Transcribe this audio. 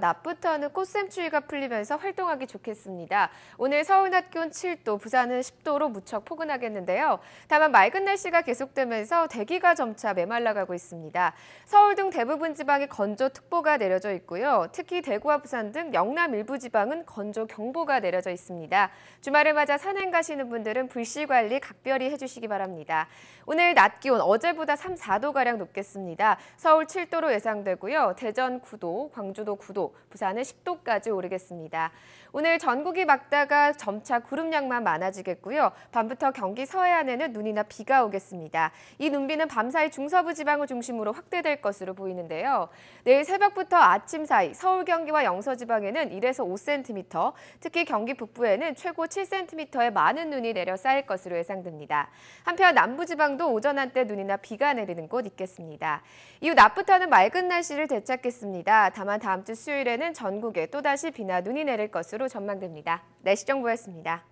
낮부터는 꽃샘추위가 풀리면서 활동하기 좋겠습니다. 오늘 서울 낮 기온 7도, 부산은 10도로 무척 포근하겠는데요. 다만 맑은 날씨가 계속되면서 대기가 점차 메말라가고 있습니다. 서울 등 대부분 지방에 건조특보가 내려져 있고요. 특히 대구와 부산 등 영남 일부 지방은 건조경보가 내려져 있습니다. 주말을 맞아 산행 가시는 분들은 불씨 관리 각별히 해주시기 바랍니다. 오늘 낮 기온 어제보다 3, 4도가량 높겠습니다. 서울 7도로 예상되고요. 대전 9도, 광주도 9도, 부산은 10도까지 오르겠습니다. 오늘 전국이 막다가 점차 구름량만 많아지겠고요. 밤부터 경기 서해안에는 눈이나 비가 오겠습니다. 이 눈비는 밤사이 중서부 지방을 중심으로 확대될 것으로 보이는데요. 내일 새벽부터 아침 사이 서울 경기와 영서 지방에는 1에서 5cm, 특히 경기 북부에는 최고 7cm의 많은 눈이 내려 쌓일 것으로 예상됩니다. 한편 남부 지방도 오전 한때 눈이나 비가 내리는 곳 있겠습니다. 이후 낮부터는 맑은 날씨를 되찾겠습니다. 다만 다음 주 수요일 일요일에는 전국에 또다시 비나 눈이 내릴 것으로 전망됩니다. 날씨정보였습니다.